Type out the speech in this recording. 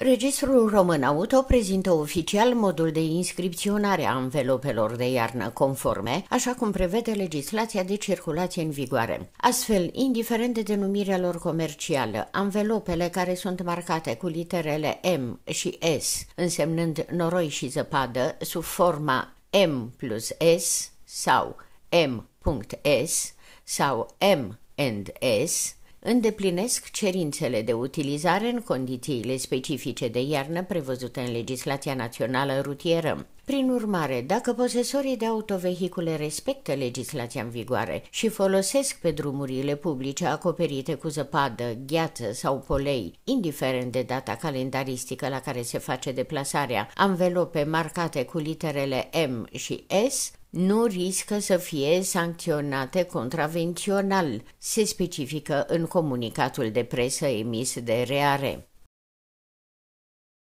Registrul Român Auto prezintă oficial modul de inscripționare a învelopelor de iarnă conforme, așa cum prevede legislația de circulație în vigoare. Astfel, indiferent de denumirea lor comercială, anvelopele care sunt marcate cu literele M și S, însemnând noroi și zăpadă, sub forma M plus S sau M.S sau M and S, îndeplinesc cerințele de utilizare în condițiile specifice de iarnă prevăzute în legislația națională rutieră. Prin urmare, dacă posesorii de autovehicule respectă legislația în vigoare și folosesc pe drumurile publice acoperite cu zăpadă, gheață sau polei, indiferent de data calendaristică la care se face deplasarea, anvelope marcate cu literele M și S, nu riscă să fie sancționate contravențional, se specifică în comunicatul de presă emis de Reare.